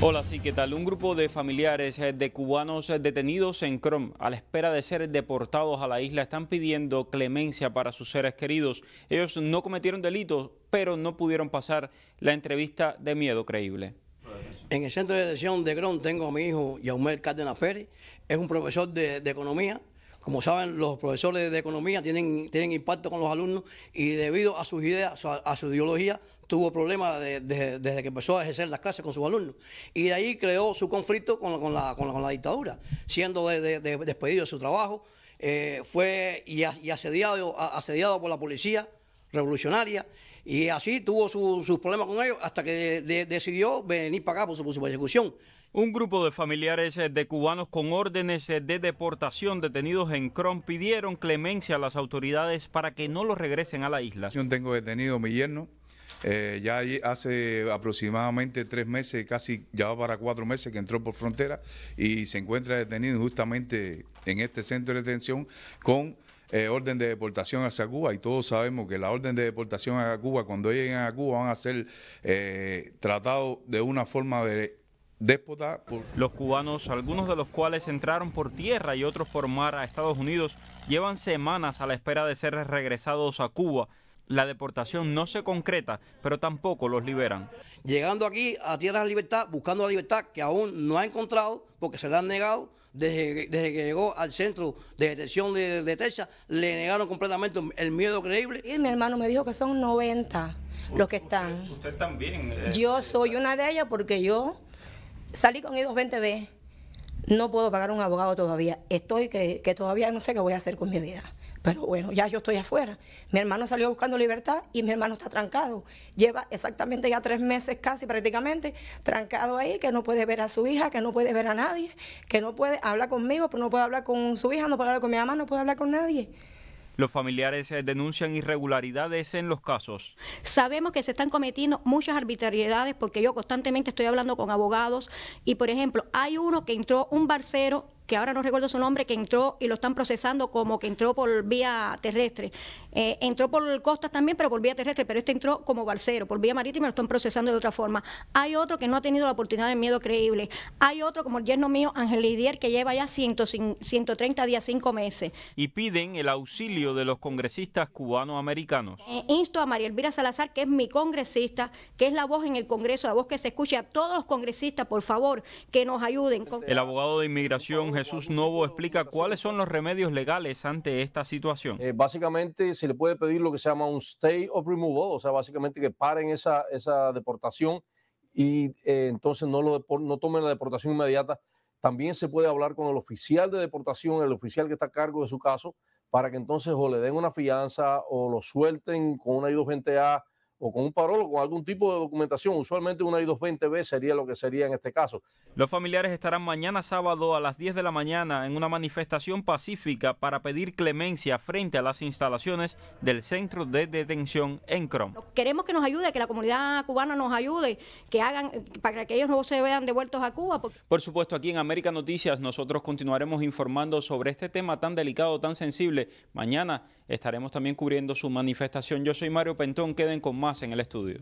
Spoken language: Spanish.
Hola, sí, ¿qué tal? Un grupo de familiares eh, de cubanos eh, detenidos en Crom a la espera de ser deportados a la isla están pidiendo clemencia para sus seres queridos. Ellos no cometieron delitos, pero no pudieron pasar la entrevista de miedo creíble. En el centro de detención de Crom tengo a mi hijo Yaumel Cárdenas Pérez, es un profesor de economía, como saben, los profesores de economía tienen, tienen impacto con los alumnos y debido a sus ideas, a, su ideología, tuvo problemas desde que empezó a ejercer las clases con sus alumnos. Y de ahí creó su conflicto con, la, dictadura, siendo despedido de su trabajo, eh, fue y, asediado, asediado por la policía, revolucionaria, y así tuvo sus problemas con ellos hasta que decidió venir para acá por su, persecución. Un grupo de familiares eh, de cubanos con órdenes eh, de deportación detenidos en Crom pidieron clemencia a las autoridades para que no los regresen a la isla. Yo tengo detenido a mi yerno, eh, ya hace aproximadamente tres meses, casi ya va para cuatro meses que entró por frontera y se encuentra detenido justamente en este centro de detención con eh, orden de deportación hacia Cuba y todos sabemos que la orden de deportación hacia Cuba, cuando lleguen a Cuba, van a ser eh, tratados de una forma de déspota. Por... Los cubanos, algunos de los cuales entraron por tierra y otros por mar a Estados Unidos, llevan semanas a la espera de ser regresados a Cuba la deportación no se concreta, pero tampoco los liberan. Llegando aquí a Tierras de Libertad, buscando la libertad que aún no ha encontrado porque se la han negado. Desde, desde que llegó al centro de detención de, Texas, le negaron completamente el miedo creíble. Y mi hermano me dijo que son 90 los que están. Usted, también. Eh, yo soy una de ellas porque yo salí con ellos 20 veces. No puedo pagar un abogado todavía. Estoy que todavía no sé qué voy a hacer con mi vida. Pero bueno, ya yo estoy afuera. Mi hermano salió buscando libertad y mi hermano está trancado. Lleva exactamente ya tres meses casi prácticamente trancado ahí, que no puede ver a su hija, que no puede ver a nadie, que no puede hablar conmigo, pero no puede hablar con su hija, no puede hablar con mi mamá, no puede hablar con nadie. Los familiares eh, denuncian irregularidades en los casos. Sabemos que se están cometiendo muchas arbitrariedades porque yo constantemente estoy hablando con abogados y, por ejemplo, hay uno que entró un barcero que ahora no recuerdo su nombre, que entró y lo están procesando como que entró por vía terrestre. Eh, entró por costas también, pero por vía terrestre, pero este entró como balsero, por vía marítima lo están procesando de otra forma. Hay otro que no ha tenido la oportunidad de miedo creíble. Hay otro, como el yerno mío, Ángel Lidier, que lleva ya 100, 130 días, 5 meses. Y piden el auxilio de los congresistas cubanoamericanos. americanos eh, insto a María Elvira Salazar, que es mi congresista, que es la voz en el Congreso, la voz que se escuche a todos los congresistas, por favor, que nos ayuden. El abogado de inmigración, Jesús Novo explica cuáles son los remedios legales ante esta situación. Eh, básicamente se le puede pedir lo que se llama un stay of removal, o sea, básicamente que paren esa, esa deportación y eh, entonces no, lo no tomen la deportación inmediata. También se puede hablar con el oficial de deportación, el oficial que está a cargo de su caso, para que entonces o le den una fianza o lo suelten con una i 20 a o con un parol o con algún tipo de documentación. Usualmente una y dos 20 b sería lo que sería en este caso. Los familiares estarán mañana sábado a las 10 de la mañana en una manifestación pacífica para pedir clemencia frente a las instalaciones del centro de detención en Crom. Queremos que nos ayude, que la comunidad cubana nos ayude, que hagan para que ellos no se vean devueltos a Cuba. Por supuesto, aquí en América Noticias nosotros continuaremos informando sobre este tema tan delicado, tan sensible. Mañana estaremos también cubriendo su manifestación. Yo soy Mario Pentón, queden con más en el estudio.